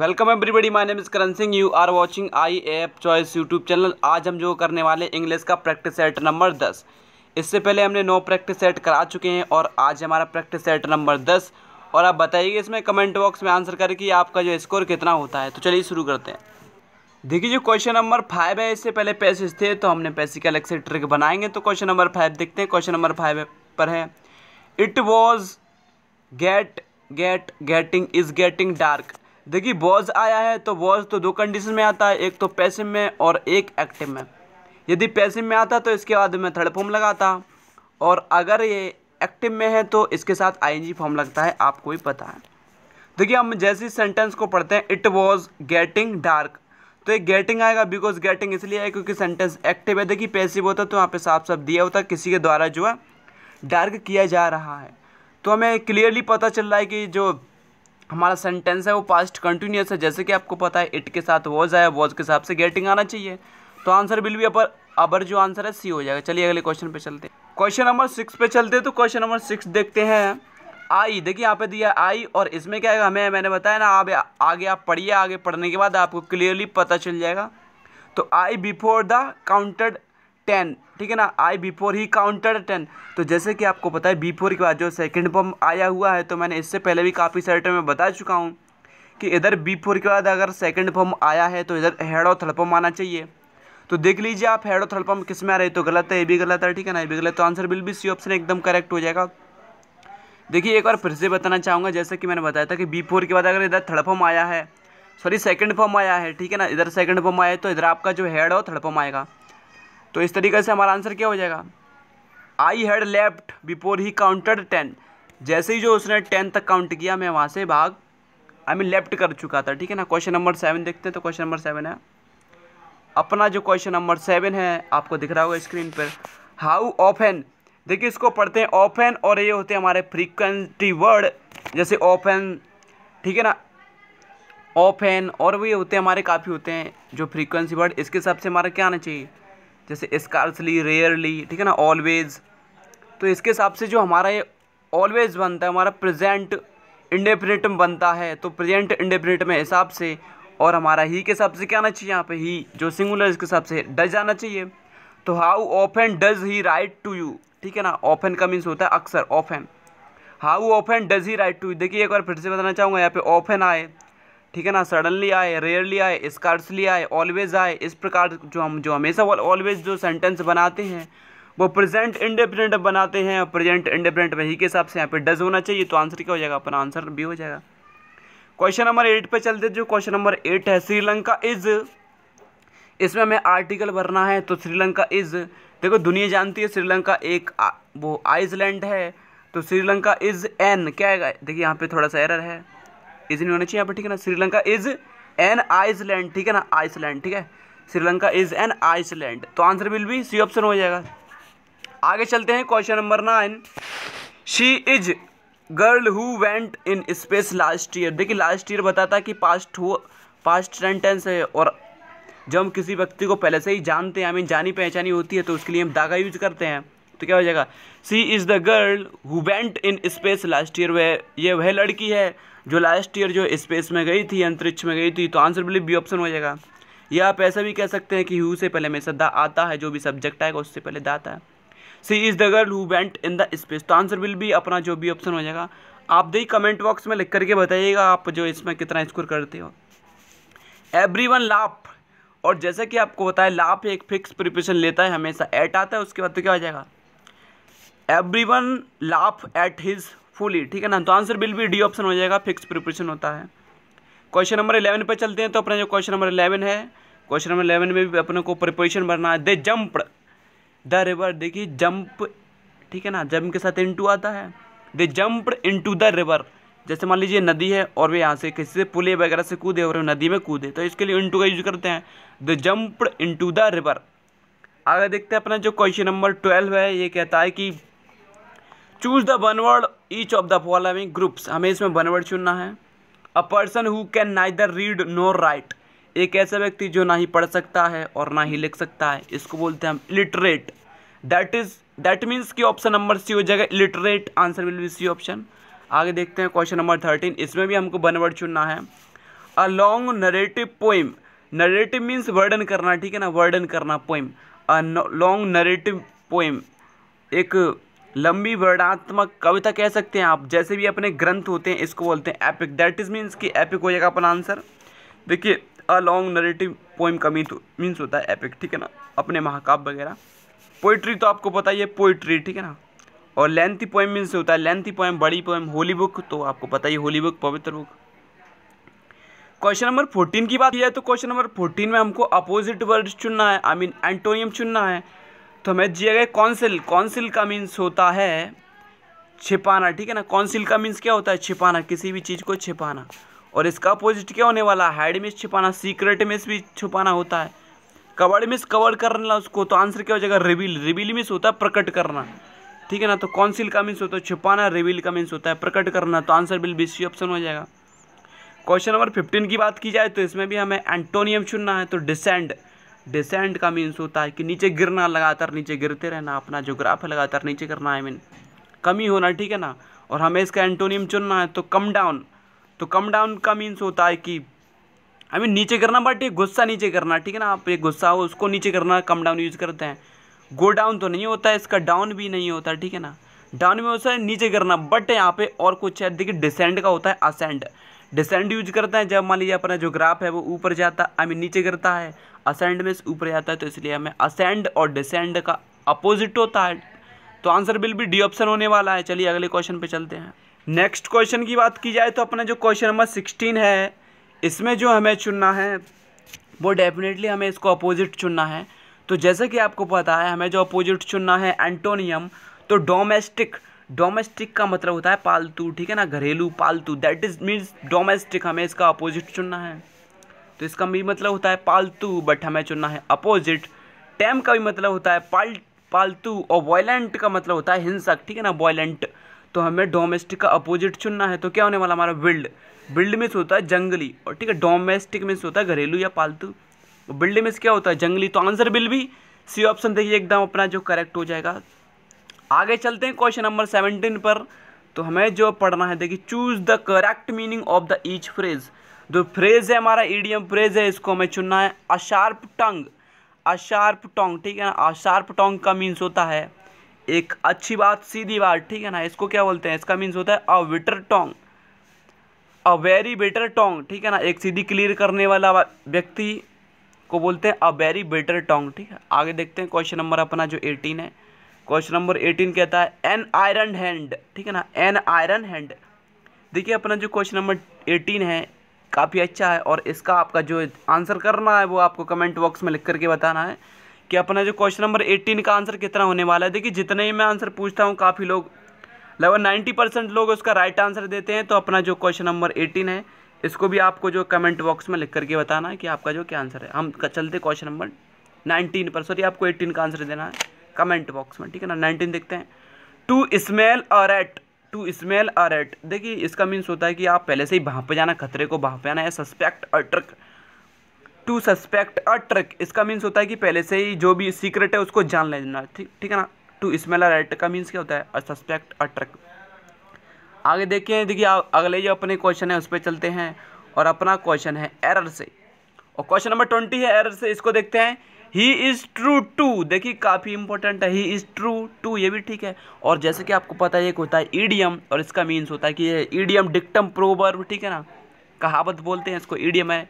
welcome everybody my name is Karan Singh you are watching I एप choice YouTube channel आज हम जो करने वाले इंग्लिश का प्रैक्टिस सेट नंबर दस इससे पहले हमने नौ प्रैक्टिस सेट करा चुके हैं और आज हमारा प्रैक्टिस सेट नंबर दस और आप बताइए इसमें कमेंट बॉक्स में आंसर करके आपका जो स्कोर कितना होता है तो चलिए शुरू करते हैं देखिए जो क्वेश्चन नंबर फाइव है इससे पहले पैसेज थे तो हमने पैसे के अलग से ट्रिक बनाएंगे तो क्वेश्चन नंबर फाइव देखते हैं क्वेश्चन नंबर फाइव पर है it was get get getting is getting dark देखिए बॉज आया है तो बॉज तो दो कंडीशन में आता है एक तो पैसिव में और एक एक्टिव में यदि पैसिव में आता तो इसके बाद में थर्ड फॉर्म लगाता और अगर ये एक्टिव में है तो इसके साथ आईएनजी फॉर्म लगता है आपको ही पता है देखिए हम जैसे सेंटेंस को पढ़ते हैं इट वॉज गेटिंग डार्क तो एक गेटिंग आएगा बिकॉज गेटिंग इसलिए है क्योंकि सेंटेंस एक्टिव है देखिए पैसिव होता तो यहाँ पे साफ साफ दिया होता किसी के द्वारा जो है डार्क किया जा रहा है तो हमें क्लियरली पता चल रहा है कि जो हमारा सेंटेंस है वो पास्ट कंटिन्यूस है जैसे कि आपको पता है इट के साथ वॉज आया वॉज के हिसाब से गेटिंग आना चाहिए तो आंसर बिल भी अपर अबर जो आंसर है सी हो जाएगा चलिए अगले क्वेश्चन पे चलते हैं क्वेश्चन नंबर सिक्स पे चलते हैं तो क्वेश्चन नंबर सिक्स देखते हैं आई देखिए यहाँ पे दिया आई और इसमें क्या है हमें मैंने बताया ना आप आगे आप पढ़िए आगे पढ़ने के बाद आपको क्लियरली पता चल जाएगा तो I before the counted ten ठीक है ना आई बिफोर ही काउंटर टेन तो जैसे कि आपको पता है बिफोर के बाद जो सेकेंड फॉर्म आया हुआ है तो मैंने इससे पहले भी काफ़ी सारे टाइम में बता चुका हूँ कि इधर बिफोर के बाद अगर सेकंड फॉर्म आया है तो इधर हेड और थर्ड पम्प आना चाहिए तो देख लीजिए आप हेड और थर्ड पम्प किस में आ रहे तो गलत है ये भी गलत है ठीक है ना ये भी गलत तो आंसर बिल भी सी ऑप्शन एकदम करेक्ट हो जाएगा देखिए एक बार फिर से बताना चाहूँगा जैसे कि मैंने बताया था कि बी फोर के बाद अगर इधर थर्ड फॉर्म आया है सॉरी सेकंड फॉर्म आया है ठीक है ना इधर सेकंड फॉर्म आया है तो इधर आपका जो हेड है वो थर्ड फॉर्म आएगा तो इस तरीके से हमारा आंसर क्या हो जाएगा आई हैड लेफ्ट बिफोर ही काउंटेड टेन जैसे ही जो उसने टेन तक काउंट किया मैं वहाँ से भाग आई मीन लेफ्ट कर चुका था ठीक है ना क्वेश्चन नंबर सेवन देखते हैं तो क्वेश्चन नंबर सेवन है अपना जो क्वेश्चन नंबर सेवन है आपको दिख रहा होगा स्क्रीन पर हाउ ऑफेन देखिए इसको पढ़ते हैं ऑफेन और ये होते हैं हमारे फ्रीक्वेंटी वर्ड जैसे ऑफेन ठीक है ना ऑफेन और भी होते हैं हमारे काफ़ी होते हैं जो फ्रीक्वेंसी वर्ड इसके हिसाब से हमारा क्या आना चाहिए जैसे स्कार्सली रेयरली ठीक है ना ऑलवेज़ तो इसके हिसाब से जो हमारा ये ऑलवेज़ बनता है हमारा प्रेजेंट इंडेफिनिटम बनता है तो प्रेजेंट इंडेफिनिट में हिसाब से और हमारा ही के हिसाब से क्या आना चाहिए यहाँ पे ही जो सिंगुलर इसके हिसाब से डज आना चाहिए तो how often does he write to you ठीक है ना ऑफेन का मीन्स होता है अक्सर often how often does he write to you देखिए एक बार फिर से बताना चाहूँगा यहाँ पे ऑफेन आए ठीक है ना सडनली आए रेयरली आए स्कार्सली आए ऑलवेज आए इस प्रकार जो हम जो हमेशा वो ऑलवेज जो सेंटेंस बनाते हैं वो प्रेजेंट इंडिपेंडेंट बनाते हैं और प्रेजेंट इंडिपेंडेंट वही के हिसाब से यहाँ पे डज होना चाहिए तो आंसर क्या हो जाएगा अपना आंसर भी हो जाएगा क्वेश्चन नंबर एट पे चलते जो क्वेश्चन नंबर एट है श्रीलंका इज इसमें हमें आर्टिकल भरना है तो श्रीलंका इज देखो दुनिया जानती है श्रीलंका एक आ, वो आइसलैंड है तो श्रीलंका इज एन क्या है देखिए यहाँ पे थोड़ा सा एरर है इज नहीं होना चाहिए यहाँ पर ठीक है ना श्रीलंका इज एन आइसलैंड ठीक है ना आइसलैंड ठीक है श्रीलंका इज एन आइसलैंड तो आंसर विल भी सी ऑप्शन हो जाएगा आगे चलते हैं question number nine she is girl who went in space last year देखिए लास्ट ईयर बताता कि पास्ट हो पास्ट सेंटेंस है और जब हम किसी व्यक्ति को पहले से ही जानते हैं आई मीन जानी पहचानी होती है तो उसके लिए हम दागा यूज करते हैं तो क्या हो जाएगा she is the girl who went in space last year वह ये वह लड़की है जो लास्ट ईयर जो स्पेस में गई थी अंतरिक्ष में गई थी तो आंसर बिलीव बी ऑप्शन हो जाएगा या आप ऐसा भी कह सकते हैं कि हु से पहले हमेशा द आता है जो भी सब्जेक्ट आएगा उससे पहले द आता है she is the girl who went in the space तो आंसर बिल भी अपना जो भी ऑप्शन हो जाएगा आप देख कमेंट बॉक्स में लिख करके बताइएगा आप जो इसमें कितना स्कोर करते हो एवरी वन लाफ और जैसा कि आपको बताया लाफ एक फिक्स प्रिपरेशन लेता है हमेशा एट आता है उसके बाद तो क्या हो जाएगा every one laugh at his folly ठीक है ना तो आंसर बिल भी डी ऑप्शन हो जाएगा फिक्स प्रिपरेशन होता है क्वेश्चन नंबर इलेवन पर चलते हैं तो अपना जो क्वेश्चन नंबर इलेवन है क्वेश्चन नंबर इलेवन में भी अपने को प्रिपरेशन भरना है दे जम्प द रिवर देखिए जंप ठीक है ना जम्प के साथ इंटू आता है they jump into the river जैसे मान लीजिए नदी है और वे यहाँ से किसी से पुले वगैरह से कूदे और नदी में कूदे तो इसके लिए इंटू का यूज करते हैं the jump into the river आगे देखते हैं अपना जो क्वेश्चन नंबर ट्वेल्व है ये कहता है कि choose the one word each of the following groups हमें इसमें बनवर्ड चुनना है a person who can neither read nor write एक ऐसा व्यक्ति जो ना ही पढ़ सकता है और ना ही लिख सकता है इसको बोलते हैं हम illiterate that is that means कि ऑप्शन नंबर सी हो जाएगा illiterate answer will be C option आगे देखते हैं क्वेश्चन नंबर थर्टीन इसमें भी हमको बनवर्ड चुनना है a long narrative poem narrative means वर्डन करना ठीक है ना वर्डन करना poem a long narrative poem एक लंबी वर्णात्मक कविता कह सकते हैं आप जैसे भी अपने ग्रंथ होते हैं इसको बोलते हैं एपिक दैट इज़ मीन्स कि एपिक हो जाएगा अपना आंसर देखिए अ लॉन्ग नरेटिव पोइम का मीन मीन्स होता है एपिक ठीक है ना अपने महाकाव्य वगैरह पोइट्री तो आपको पता ही है पोइट्री ठीक है ना और लेंथी पोइम मीन्स होता है लेंथी पोइम बड़ी पोइम होली बुक तो आपको पता ही होली बुक पवित्र बुक क्वेश्चन नंबर फोर्टीन की बात की जाए तो क्वेश्चन नंबर फोर्टीन में हमको अपोजिट वर्ड चुनना है आई मीन एंटोनियम चुनना है तो हमें गए कौंसिल कौंसिल का मीन्स होता है छिपाना ठीक है ना कौंसिल का मीन्स क्या होता है छिपाना किसी भी चीज़ को छिपाना और इसका अपोजिट क्या होने वाला हाइड मिस छिपाना सीक्रेट मिस भी छुपाना होता है कवर्ड मिस कवर करना उसको तो आंसर क्या हो जाएगा रिवील रिवील मिस होता है प्रकट करना ठीक है ना तो कौंसिल का मीन्स होता है छुपाना रिवील का मीन्स होता है प्रकट करना तो answer will be C option हो जाएगा क्वेश्चन नंबर फिफ्टीन की बात की जाए तो इसमें भी हमें एंटोनियम चुनना है तो डिसेंड डिसेंड का मीन्स होता है कि नीचे गिरना लगातार नीचे गिरते रहना अपना जो ग्राफ है लगातार नीचे करना आई मीन कमी होना ठीक है ना और हमें इसका एंटोनियम चुनना है तो कम डाउन तो कम डाउन का मीन्स होता है कि आई मीन नीचे करना बट ये गुस्सा नीचे करना ठीक है ना आप ये गुस्सा हो उसको नीचे करना कम डाउन यूज़ करते हैं गो डाउन तो नहीं होता है इसका डाउन भी नहीं होता ठीक है ना डाउन में होता है नीचे करना बट यहाँ पे और कुछ है देखिए डिसेंड का होता है असेंड डिसेंड यूज करते हैं जब मान लीजिए अपना जो ग्राफ है वो ऊपर जाता आई मीन नीचे गिरता है असेंड में से ऊपर जाता है तो इसलिए हमें असेंड और डिसेंड का अपोजिट होता है तो आंसर बिल भी डी ऑप्शन होने वाला है चलिए अगले क्वेश्चन पे चलते हैं नेक्स्ट क्वेश्चन की बात की जाए तो अपना जो क्वेश्चन नंबर सिक्सटीन है इसमें जो हमें चुनना है वो डेफिनेटली हमें इसको अपोजिट चुनना है तो जैसे कि आपको पता है हमें जो अपोजिट चुनना है एंटोनियम तो डोमेस्टिक डोमेस्टिक का मतलब होता है पालतू ठीक है ना घरेलू पालतू दैट इज मीन्स डोमेस्टिक हमें इसका अपोजिट चुनना है तो इसका भी मतलब होता है पालतू बट हमें चुनना है अपोजिट टैम का भी मतलब होता है पाल पालतू और वॉयलेंट का मतलब होता है हिंसक ठीक है ना वॉयलेंट तो हमें डोमेस्टिक का अपोजिट चुनना है तो क्या होने वाला हमारा बिल्ड बिल्ड मिस होता है जंगली और ठीक है डोमेस्टिक मिस होता है घरेलू या पालतू बिल्ड मिस क्या होता है जंगली तो आंसर बिल भी सी ऑप्शन देखिए एकदम अपना जो करेक्ट हो जाएगा आगे चलते हैं क्वेश्चन नंबर सेवनटीन पर तो हमें जो पढ़ना है देखिए choose the correct meaning of the each phrase जो फ्रेज़ है हमारा ईडीएम फ्रेज़ है इसको हमें चुनना है अशार्प टंग अशार्प टोंग ठीक है ना अशार्प टोंग का मीन्स होता है एक अच्छी बात सीधी बात ठीक है ना इसको क्या बोलते हैं इसका मीन्स होता है अ विटर टोंग अ वेरी बेटर टोंग ठीक है ना एक सीधी क्लियर करने वाला व्यक्ति को बोलते हैं अ वेरी बेटर टोंग ठीक है आगे देखते हैं क्वेश्चन नंबर अपना जो एटीन है क्वेश्चन नंबर एटीन कहता है एन आयरन हैंड ठीक है ना एन आयरन हैंड देखिए अपना जो क्वेश्चन नंबर एटीन है काफ़ी अच्छा है और इसका आपका जो आंसर करना है वो आपको कमेंट बॉक्स में लिख करके बताना है कि अपना जो क्वेश्चन नंबर एट्टीन का आंसर कितना होने वाला है देखिए जितने ही मैं आंसर पूछता हूँ काफ़ी लोग लगभग नाइन्टी परसेंट लोग उसका राइट आंसर देते हैं तो अपना जो क्वेश्चन नंबर एटीन है इसको भी आपको जो कमेंट बॉक्स में लिख करके बताना है कि आपका जो क्या आंसर है हम चलते क्वेश्चन नंबर नाइनटीन पर सॉरी आपको एट्टीन का आंसर देना है कमेंट बॉक्स में ठीक है ना नाइनटीन देखते हैं to smell a rat to smell a rat देखिए इसका मीन्स होता है कि आप पहले से ही पे जाना खतरे को पे आना है suspect a trick to suspect a trick इसका मीन्स होता है कि पहले से ही जो भी सीक्रेट है उसको जान लेना ठीक ठीक है ना टू स्मेल अरेट का मीन्स क्या होता है अ सस्पेक्ट अ ट्रक आगे देखिए देखिए अगले जो अपने क्वेश्चन है उस पर चलते हैं और अपना क्वेश्चन है एरर से और क्वेश्चन नंबर ट्वेंटी है एरर से इसको देखते हैं ही इज़ ट्रू टू देखिए काफ़ी इंपॉर्टेंट है ही इज़ ट्रू टू ये भी ठीक है और जैसे कि आपको पता है एक होता है ईडीएम और इसका मीन्स होता है कि ये ईडीएम डिक्टम प्रोवर्ब ठीक है ना कहावत बोलते हैं इसको ईडीएम है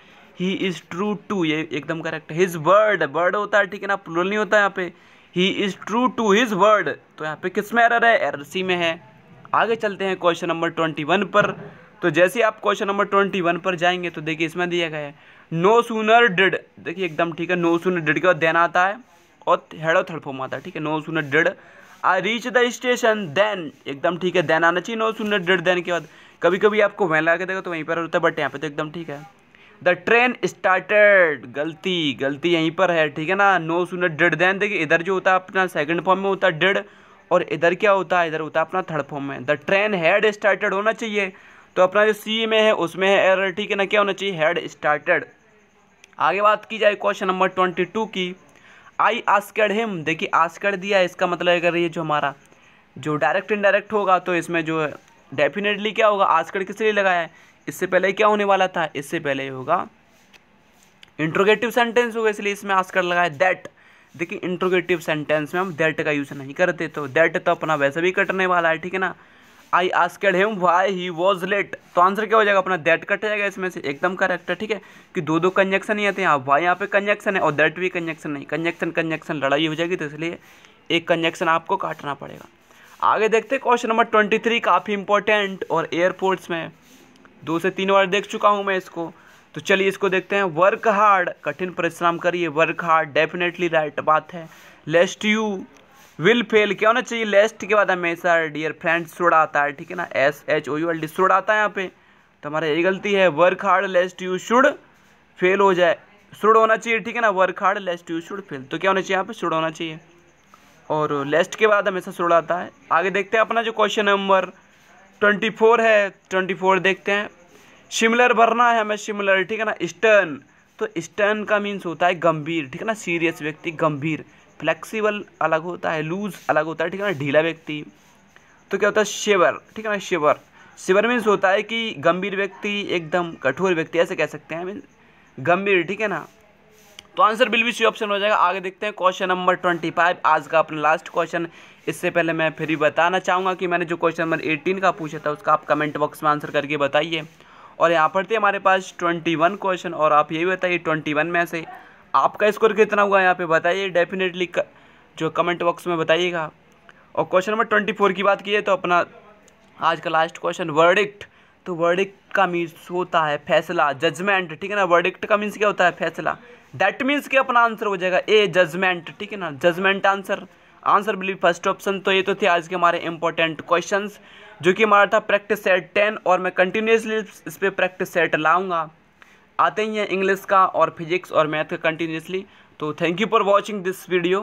ही इज़ ट्रू टू ये एकदम करेक्ट हिज वर्ड वर्ड होता है ठीक है ना प्लूरल नहीं होता है यहाँ पे he is true to his word तो यहाँ पे किस में एरर है एरर सी में है आगे चलते हैं क्वेश्चन नंबर ट्वेंटी वन पर तो जैसे आप क्वेश्चन नंबर ट्वेंटी वन पर जाएंगे तो देखिए इसमें दिया गया है नो सूनर डिड देखिए एकदम ठीक है नो सूनर डिड के बाद देन आता है और हेडो और थर्ड फॉर्म आता है ठीक है no sooner did I reach the station then एकदम ठीक है देन आना चाहिए नो सूनर डिड देन के बाद कभी कभी आपको वह लगा के देखो तो वहीं पर होता है बट यहाँ पे तो एकदम ठीक है द ट्रेन स्टार्टेड गलती गलती यहीं पर है ठीक है ना नो सूनर डिड देन देखिए इधर जो होता है अपना सेकेंड फॉर्म में होता है डिड और इधर क्या होता है इधर होता है अपना थर्ड फॉर्म में द ट्रेन हैड स्टार्टेड होना चाहिए तो अपना जो सी में है उसमें है एरर ठीक है ना क्या होना चाहिए हैड स्टार्टेड आगे बात की जाए क्वेश्चन नंबर ट्वेंटी टू की आई आस्कर हिम देखिए आस्कर दिया इसका मतलब अगर ये जो हमारा जो डायरेक्ट इनडायरेक्ट होगा तो इसमें जो डेफिनेटली क्या होगा आस्कर किस लिए लगाया है इससे पहले क्या होने वाला था इससे पहले होगा इंट्रोगेटिव सेंटेंस होगा इसलिए इसमें आस्कर लगाया दैट देखिए इंट्रोगेटिव सेंटेंस में हम दैट का यूज़ नहीं करते तो दैट तो अपना वैसे भी कटने वाला है ठीक है ना I asked him why he was late तो आंसर क्या हो जाएगा अपना दैट कट जाएगा इसमें से एकदम करेक्ट है ठीक है कि दो दो कंजेक्शन ही आते हैं आप वाई यहाँ पे कंजेक्शन है और दैट भी कंजेक्शन नहीं कंजेक्शन कंजेक्शन लड़ाई हो जाएगी तो इसलिए एक कंजेक्शन आपको काटना पड़ेगा आगे देखते हैं क्वेश्चन नंबर ट्वेंटी थ्री काफ़ी इंपॉर्टेंट और एयरपोर्ट्स में दो से तीन बार देख चुका हूँ मैं इसको तो चलिए इसको देखते हैं वर्क हार्ड कठिन परिश्रम करिए वर्क हार्ड डेफिनेटली राइट बात है लेस्ट यू विल फेल क्या होना चाहिए लेस्ट के बाद हमेशा डियर फ्रेंड सुड़ आता है ठीक है ना S H O U L D should आता है यहाँ पे तो हमारा यही गलती है work hard lest you should fail हो जाए शुड होना चाहिए ठीक है ना work hard lest you should fail तो क्या होना चाहिए यहाँ पे शुड होना चाहिए और लेस्ट के बाद हमेशा सुड़ आता है आगे देखते हैं अपना जो क्वेश्चन नंबर ट्वेंटी फोर है ट्वेंटी फोर देखते हैं शिमलर भरना है हमें शिमलर ठीक है ना स्टर्न तो स्टर्न का मीन्स होता है गंभीर ठीक है ना सीरियस व्यक्ति गंभीर फ्लेक्सिबल अलग होता है लूज अलग होता है ठीक है ना ढीला व्यक्ति तो क्या होता है शिवर ठीक है ना शिवर शिवर मीन्स होता है कि गंभीर व्यक्ति एकदम कठोर व्यक्ति ऐसे कह सकते हैं मीन गंभीर ठीक है ना तो आंसर बिल भी सी ऑप्शन हो जाएगा आगे देखते हैं क्वेश्चन नंबर ट्वेंटी फाइव आज का अपना लास्ट क्वेश्चन इससे पहले मैं फिर भी बताना चाहूँगा कि मैंने जो क्वेश्चन नंबर एटीन का पूछा था उसका आप कमेंट बॉक्स में आंसर करके बताइए और यहाँ पर थे हमारे पास ट्वेंटी वन क्वेश्चन और आप ये बताइए ट्वेंटी वन में से आपका स्कोर कितना हुआ यहाँ पे बताइए डेफिनेटली जो कमेंट बॉक्स में बताइएगा और क्वेश्चन नंबर ट्वेंटी फोर की बात की तो अपना आज का लास्ट क्वेश्चन वर्डिक्ट तो वर्डिक्ट का मीन्स होता है फैसला जजमेंट ठीक है ना वर्डिक्ट का मीन्स क्या होता है फैसला दैट मीन्स कि अपना आंसर हो जाएगा ए जजमेंट ठीक है ना जजमेंट आंसर आंसर बिलीव फर्स्ट ऑप्शन तो ये तो थे आज के हमारे इंपॉर्टेंट क्वेश्चंस जो कि हमारा था प्रैक्टिस सेट टेन और मैं कंटिन्यूसली इस पर प्रैक्टिस सेट लाऊंगा आते ही हैं इंग्लिश का और फिजिक्स और मैथ का कंटिन्यूसली तो thank you for watching this video